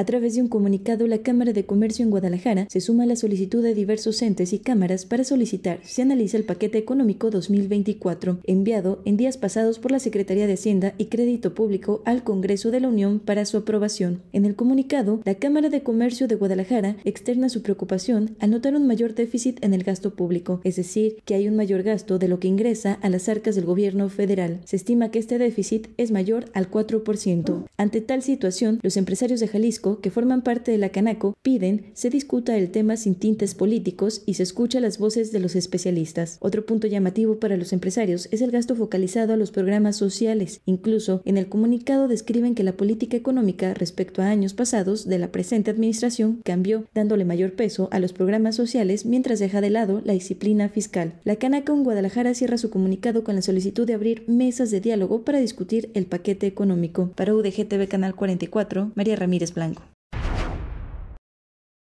A través de un comunicado, la Cámara de Comercio en Guadalajara se suma a la solicitud de diversos entes y cámaras para solicitar se analiza el paquete económico 2024 enviado en días pasados por la Secretaría de Hacienda y Crédito Público al Congreso de la Unión para su aprobación. En el comunicado, la Cámara de Comercio de Guadalajara externa su preocupación al notar un mayor déficit en el gasto público, es decir, que hay un mayor gasto de lo que ingresa a las arcas del gobierno federal. Se estima que este déficit es mayor al 4%. Ante tal situación, los empresarios de Jalisco que forman parte de la Canaco, piden se discuta el tema sin tintes políticos y se escucha las voces de los especialistas. Otro punto llamativo para los empresarios es el gasto focalizado a los programas sociales. Incluso en el comunicado describen que la política económica respecto a años pasados de la presente administración cambió, dándole mayor peso a los programas sociales mientras deja de lado la disciplina fiscal. La Canaco en Guadalajara cierra su comunicado con la solicitud de abrir mesas de diálogo para discutir el paquete económico. Para UDGTV Canal 44, María Ramírez Blanco.